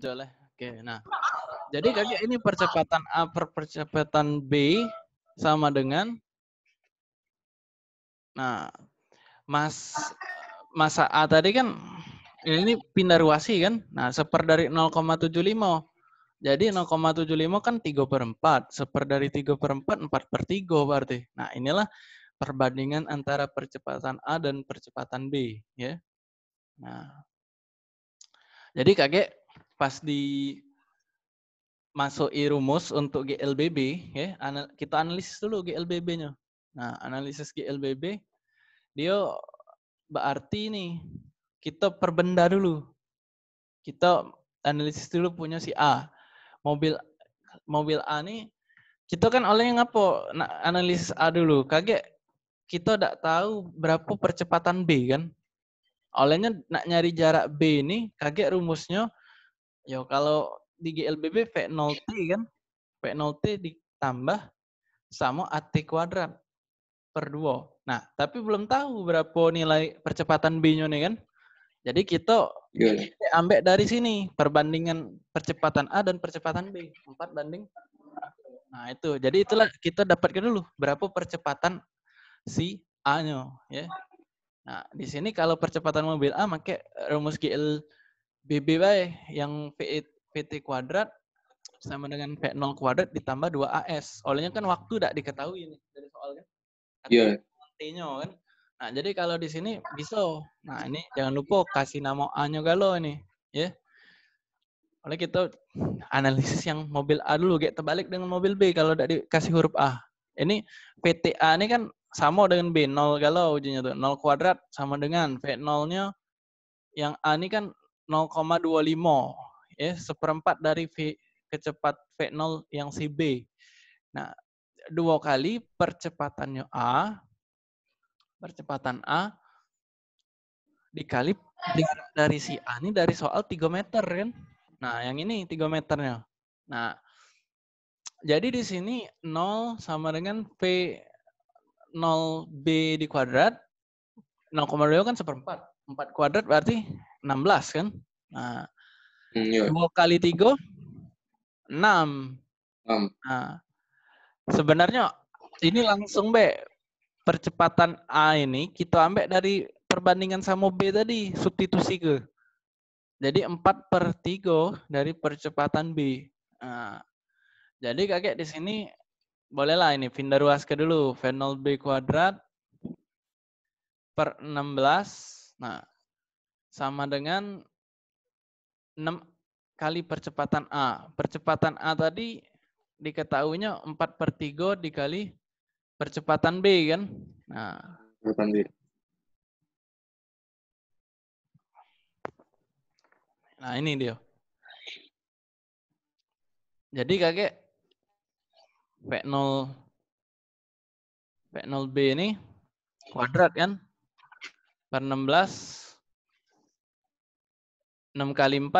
boleh oke nah jadi kakek ini percepatan a per percepatan b sama dengan nah mas masa a tadi kan ini pindah ruasi kan nah seper dari 0,75 jadi 0,75 kan 3 per 4. Seper dari 3 per 4, 4 per 3 berarti. Nah, inilah perbandingan antara percepatan A dan percepatan B. ya. Nah, Jadi kakek pas di masuk rumus untuk GLBB ya anal kita analisis dulu GLBB-nya. Nah, analisis GLBB dia berarti nih kita perbenda dulu. Kita analisis dulu punya si A. Mobil mobil A nih kita kan oleh ngapo nah, analisis A dulu. Kaget kita tidak tahu berapa percepatan B kan. Olehnya nak nyari jarak B ini kaget rumusnya Yo kalau di GLBB v 0 t iya. kan. v 0 t ditambah sama AT kuadrat per dua. Nah, tapi belum tahu berapa nilai percepatan B-nya nih kan. Jadi kita yeah. ambek dari sini perbandingan percepatan A dan percepatan B. empat banding. Nah, itu. Jadi itulah kita dapatkan dulu berapa percepatan si A-nya ya. Nah, di sini kalau percepatan mobil A makai rumus GL BB yang PT VT kuadrat sama dengan V0 kuadrat ditambah 2AS. Olehnya kan waktu tidak diketahui nih dari soalnya. kan. Iya. Yeah. kan. Nah, jadi kalau di sini bisa. Nah, ini jangan lupa kasih nama A-nya galo nih, ya. Yeah. Oleh kita analisis yang mobil A dulu, kayak terbalik dengan mobil B kalau tidak dikasih huruf A. Ini A ini kan sama dengan B, 0 galau ujungnya tuh. 0 kuadrat sama dengan V0-nya yang A ini kan 0,25 ya seperempat dari v, kecepat v0 yang si B. Nah, dua kali percepatannya A percepatan A dikali dari si A ini dari soal 3 meter kan. Nah, yang ini 3 meternya. Nah, jadi di sini 0 sama dengan P 0B di kuadrat. 0,2 kan seperempat. 4 kuadrat berarti 16 kan. Nah, hmm, dua kali tiga enam. Nah, sebenarnya ini langsung be percepatan a ini kita ambek dari perbandingan sama b tadi substitusi ke. Jadi empat per tiga dari percepatan B. Nah, jadi kakek di sini bolehlah ini pindah ruas ke dulu. V0 B kuadrat per enam belas Nah, sama dengan 6 kali percepatan A. Percepatan A tadi diketahuinya 4 per 3 dikali percepatan B kan? Nah. Percepatan B. Nah ini dia. Jadi kakek P0 P0B ini kuadrat kan? Per 16 6 kali 4.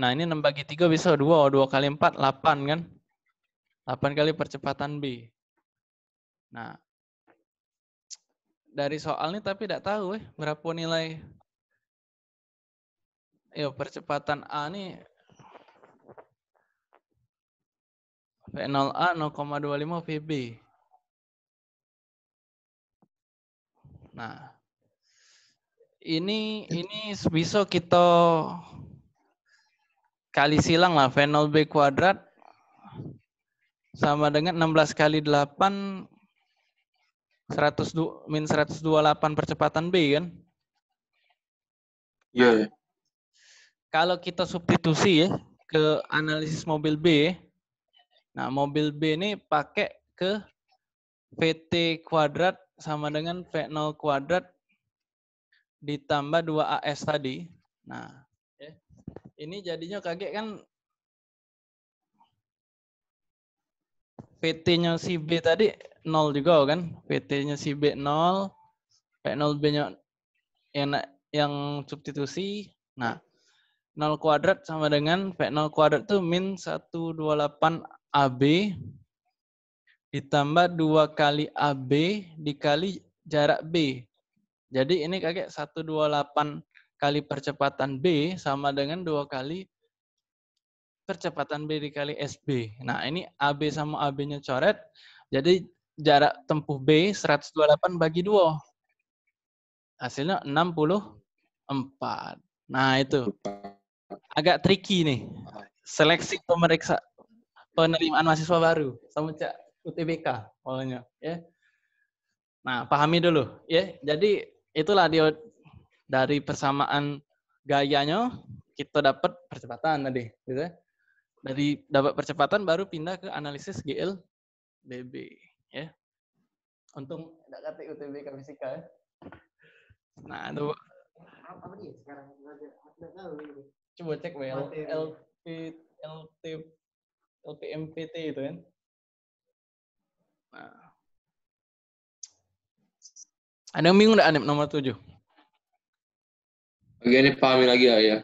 Nah, ini 6 bagi 3 bisa 2. 2 kali 4, 8 kan? 8 kali percepatan B. Nah, dari soal ini tapi tidak tahu eh, berapa nilai ya percepatan A ini V0A 0,25 VB. Nah, ini ini bisa kita kali silang lah fenol b kuadrat sama dengan 16 kali 8 100 min 128 percepatan b kan? Iya. Yeah. Iya. kalau kita substitusi ya ke analisis mobil B, nah mobil B ini pakai ke VT kuadrat sama dengan V0 kuadrat ditambah 2AS tadi. Nah, ya. ini jadinya kaget kan PT-nya si B tadi 0 juga kan? PT-nya si B 0, P0 B-nya yang, yang substitusi. Nah, 0 kuadrat sama dengan P0 kuadrat itu min 128 AB ditambah 2 kali AB dikali jarak B. Jadi ini kakek 128 kali percepatan B sama dengan dua kali percepatan B dikali SB. Nah ini AB sama AB-nya coret. Jadi jarak tempuh B 128 bagi 2. Hasilnya 64. Nah itu. Agak tricky nih. Seleksi pemeriksa penerimaan mahasiswa baru. Sama Cak UTBK pokoknya. Ya. Nah pahami dulu. ya. Jadi itulah dia dari persamaan gayanya kita dapat percepatan tadi gitu ya. dari dapat percepatan baru pindah ke analisis GLBB. ya untung tidak kata UTB ke fisika ya. nah itu apa dia sekarang coba cek well LP LP LPMPT itu kan nah ada yang bingung nggak Anip nomor 7? Oke ini pahami lagi ya. ya.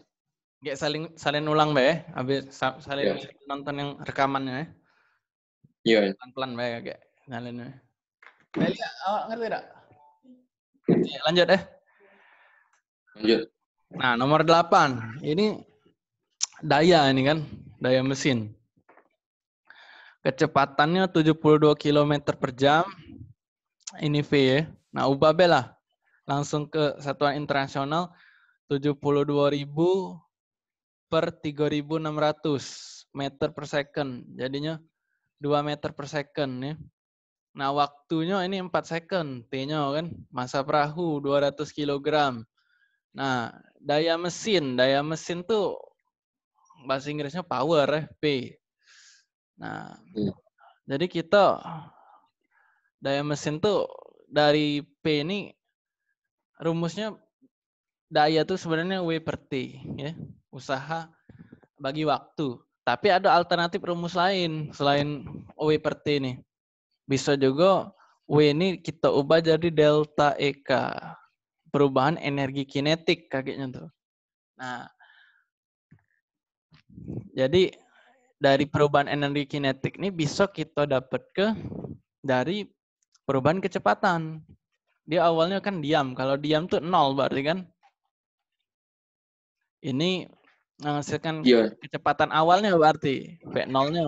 Gak saling saling ulang mbak ya, habis saling iya. nonton yang rekamannya ya. Iya. Yeah. Pelan-pelan mbak ya, kayak ngalinnya. Melia, awak ngerti tidak? lanjut deh. Ya. Lanjut. Nah, nomor 8. Ini daya ini kan, daya mesin. Kecepatannya 72 km per jam. Ini V ya. Nah, ubah lah. Langsung ke satuan internasional 72.000 per 3.600 meter per second. Jadinya 2 meter per second ya. Nah, waktunya ini 4 second, T-nya kan. Masa perahu 200 kg. Nah, daya mesin, daya mesin tuh bahasa Inggrisnya power ya, P. Nah, hmm. jadi kita daya mesin tuh dari P ini rumusnya daya itu sebenarnya W per T ya. Usaha bagi waktu. Tapi ada alternatif rumus lain selain W per T ini. Bisa juga W ini kita ubah jadi delta EK. Perubahan energi kinetik kagetnya tuh. Nah, jadi dari perubahan energi kinetik ini bisa kita dapat ke dari perubahan kecepatan. Dia awalnya kan diam. Kalau diam tuh nol berarti kan. Ini menghasilkan yeah. kecepatan awalnya berarti v nolnya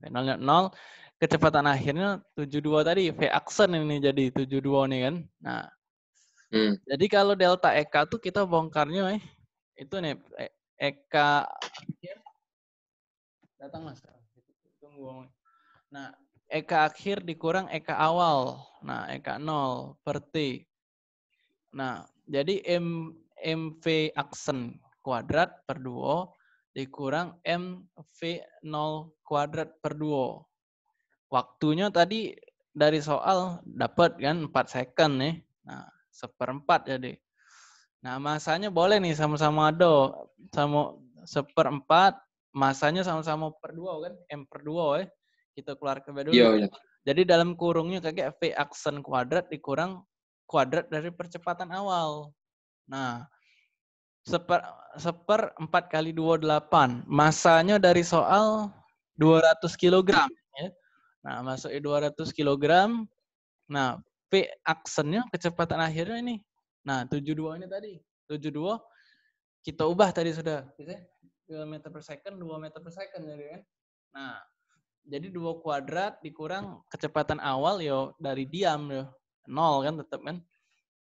v nolnya nol Kecepatan akhirnya 72 tadi. V aksen ini jadi 72 nih kan. Nah. Hmm. Jadi kalau delta EK tuh kita bongkarnya eh. Itu nih EK e datang Mas. Tunggu. Nah, Eka akhir dikurang Eka awal. Nah, Eka 0 per T. Nah, jadi M, MV aksen kuadrat per duo dikurang MV0 kuadrat per duo. Waktunya tadi dari soal dapat kan 4 second nih. Nah, seperempat jadi. Nah, masanya boleh nih sama-sama do. Sama seperempat, masanya sama-sama per duo kan, M per duo ya. Eh kita keluar ke dulu. Yo, iya, yo. Iya. Jadi dalam kurungnya kayak V aksen kuadrat dikurang kuadrat dari percepatan awal. Nah, seper, seper 4 kali 28. Masanya dari soal 200 kg. Ya. Nah, masuknya 200 kg. Nah, v aksennya kecepatan akhirnya ini. Nah, 72 ini tadi. 72 kita ubah tadi sudah. Gitu ya kan? 2 meter per second, 2 meter per second. Jadi ya kan. Nah, jadi dua kuadrat dikurang kecepatan awal yo dari diam yo nol kan tetap kan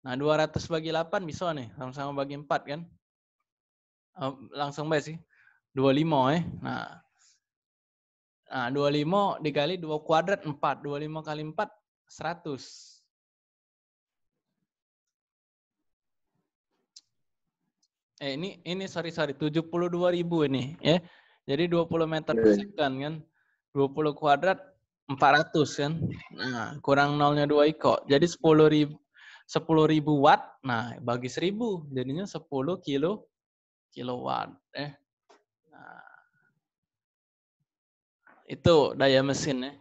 nah dua ratus bagi delapan bisa nih sama-sama bagi empat kan oh, langsung baik sih lima eh nah nah lima dikali dua kuadrat empat dua lima kali empat seratus. Eh ini ini sorry sorry tujuh puluh dua ribu ini ya. Jadi dua puluh meter iya. per second kan. 20 kuadrat 400 kan. Nah, kurang nolnya 2 iko. Jadi 10 ribu, 10 ribu watt. Nah, bagi 1000 jadinya 10 kilo kilowatt. Eh. Nah, itu daya mesin ya.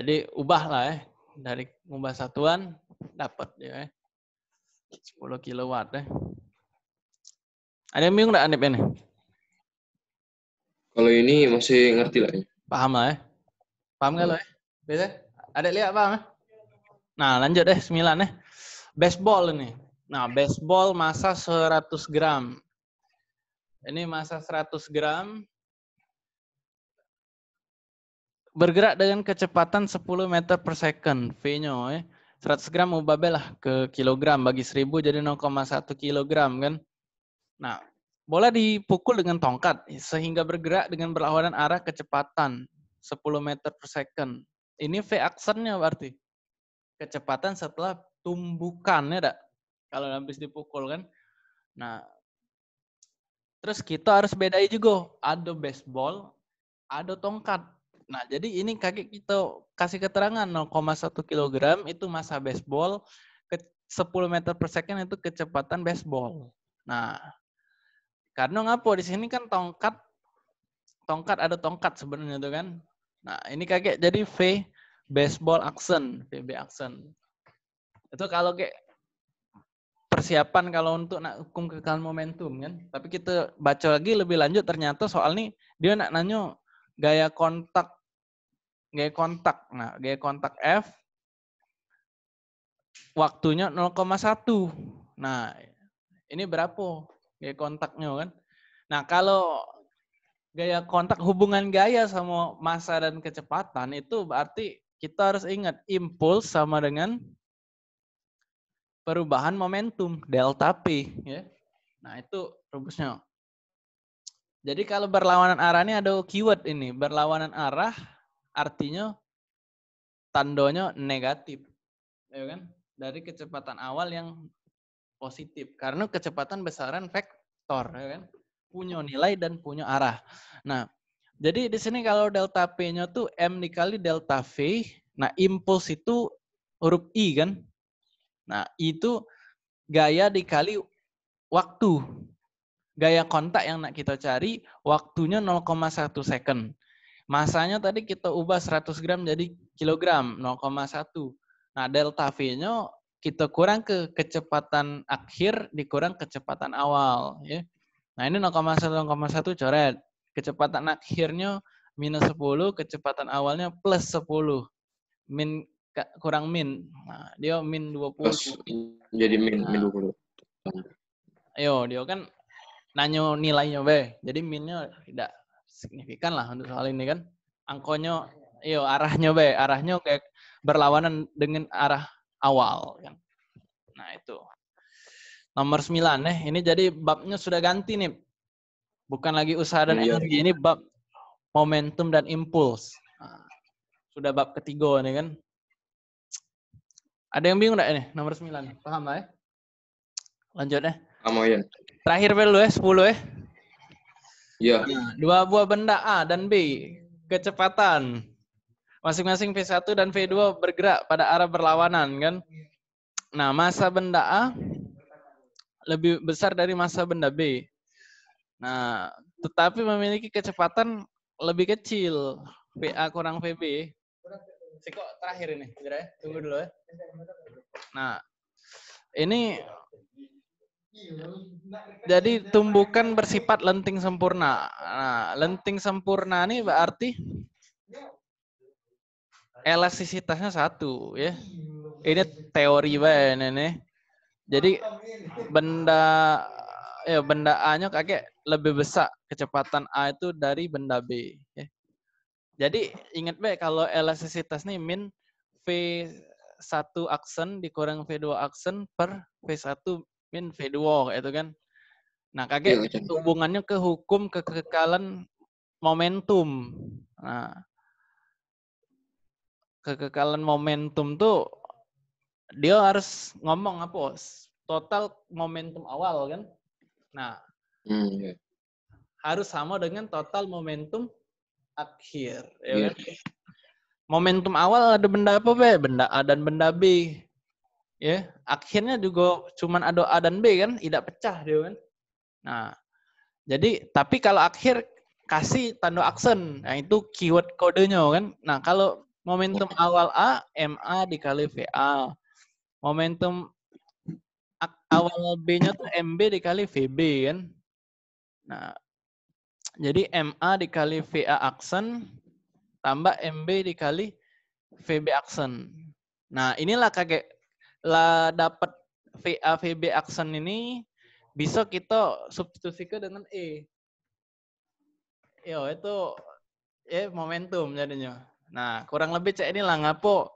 Jadi ubahlah eh. ya. eh. Dari ubah satuan dapat ya. Eh. 10 kilowatt ya. Ada yang bingung enggak Anip ini? Kalau ini masih ngerti lah ya. Paham lah ya. Paham nggak lo ya? Bisa? Ada lihat paham ya? Nah lanjut deh, 9 ya. Baseball ini. Nah, baseball masa 100 gram. Ini masa 100 gram. Bergerak dengan kecepatan 10 meter per second. v ya. 100 gram ubah lah ke kilogram. Bagi 1000 jadi 0,1 kilogram kan. Nah, Bola dipukul dengan tongkat sehingga bergerak dengan berlawanan arah kecepatan 10 meter per second. Ini V aksennya berarti. Kecepatan setelah tumbukannya, dak? Kalau habis dipukul kan. Nah, terus kita harus bedain juga. Ada baseball, ada tongkat. Nah, jadi ini kaki kita kasih keterangan 0,1 kg itu masa baseball, 10 meter per second itu kecepatan baseball. Nah, karena ngapo di sini kan tongkat tongkat ada tongkat sebenarnya tuh kan. Nah, ini kakek jadi V baseball action, VB action. Itu kalau kayak persiapan kalau untuk nak hukum kekal momentum kan. Tapi kita baca lagi lebih lanjut ternyata soal ini dia nak nanya gaya kontak gaya kontak. Nah, gaya kontak F waktunya 0,1. Nah, ini berapa? gaya kontaknya kan. Nah kalau gaya kontak hubungan gaya sama masa dan kecepatan itu berarti kita harus ingat impuls sama dengan perubahan momentum delta p ya. Nah itu rumusnya. Jadi kalau berlawanan arah ini ada keyword ini. Berlawanan arah artinya tandonya negatif. Ya kan? Dari kecepatan awal yang positif karena kecepatan besaran vektor ya kan punya nilai dan punya arah. Nah, jadi di sini kalau delta P-nya tuh M dikali delta V, nah impuls itu huruf I kan. Nah, itu gaya dikali waktu. Gaya kontak yang nak kita cari waktunya 0,1 second. Masanya tadi kita ubah 100 gram jadi kilogram 0,1. Nah, delta V-nya kita kurang ke kecepatan akhir dikurang kecepatan awal ya. Nah ini 0,1 0,1 coret. Kecepatan akhirnya minus 10, kecepatan awalnya plus 10. Min kurang min. Nah, dia min 20. Plus, jadi min, nah. min 20. Ayo, dia kan nanyo nilainya be. Jadi minnya tidak signifikan lah untuk soal ini kan. angkonya yo arahnya be, arahnya kayak berlawanan dengan arah awal. Kan. Nah itu. Nomor 9 nih, eh, ini jadi babnya sudah ganti nih. Bukan lagi usaha dan iya. energi, ini bab momentum dan impuls. Nah, sudah bab ketiga nih kan. Ada yang bingung nggak ini nomor 9? Paham lah ya? Lanjut ya. Paham ya. Terakhir dulu ya, 10 ya. Iya. Nah, dua buah benda A dan B. Kecepatan masing-masing V1 dan V2 bergerak pada arah berlawanan kan. Nah, massa benda A lebih besar dari massa benda B. Nah, tetapi memiliki kecepatan lebih kecil VA kurang VB. Siko terakhir ini, ya, Tunggu dulu ya. Nah, ini jadi tumbukan bersifat lenting sempurna. Nah, lenting sempurna ini berarti elastisitasnya satu ya. Ini teori banget nih. Jadi benda ya benda A-nya kakek lebih besar kecepatan A itu dari benda B. Ya. Jadi ingat baik kalau elastisitas nih min V1 aksen dikurang V2 aksen per V1 min V2 itu kan. Nah, kakek iya, hubungannya ke hukum kekekalan momentum. Nah, kekekalan momentum tuh dia harus ngomong apa total momentum awal kan nah hmm. Iya. harus sama dengan total momentum akhir ya iya. kan? momentum awal ada benda apa be benda A dan benda B ya akhirnya juga cuman ada A dan B kan tidak pecah dia kan nah jadi tapi kalau akhir kasih tanda aksen nah itu keyword kodenya kan nah kalau Momentum awal A, MA dikali VA. Momentum awal B-nya tuh MB dikali VB kan. Nah, jadi MA dikali VA aksen tambah MB dikali VB aksen. Nah, inilah kakek lah dapat VA VB aksen ini bisa kita substitusikan dengan E. Yo, itu ya momentum jadinya. Nah, kurang lebih cek ini lah ngapo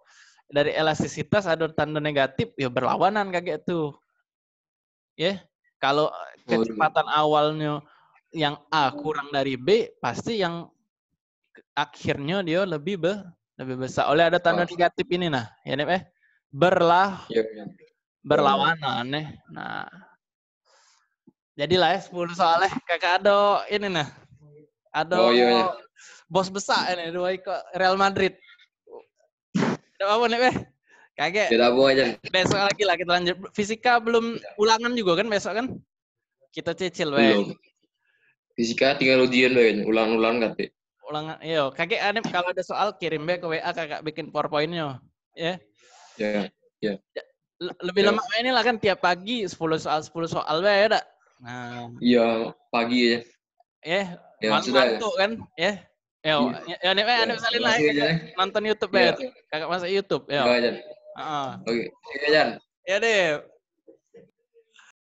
dari elastisitas ada tanda negatif ya berlawanan kayak tuh. Ya, yeah? kalau kecepatan awalnya yang A kurang dari B, pasti yang akhirnya dia lebih be, lebih besar. Oleh ada tanda negatif ini nah, ya nih eh berlah iya, iya. berlawanan nih. Nah, jadilah ya 10 soalnya kakak ado ini nah. ado oh, iya, iya bos besar ini dua ikut Real Madrid. Tidak apa nih beh? Kaget. Tidak apa aja. Besok lagi lah kita lanjut. Fisika belum ulangan juga kan besok kan? Kita cicil belum. Fisika tinggal ujian beh, ulang-ulang beh. Kan, ulangan, iya. Kaget aneh kalau ada soal kirim be ke WA kakak bikin powerpointnya. Ya. Yeah. Ya. Yeah. Yeah. Ya, lebih yeah. lama ini lah kan tiap pagi 10 soal 10 soal be ya dak. Nah. Iya, pagi ya. Ya, yeah, ya, yeah, kan, ya. Yeah. Iya. Ya, ya, ya, ya, salin iya, lah iya, nonton YouTube ya, kakak masa YouTube ya. Oke, Oke, Jan. Ya deh,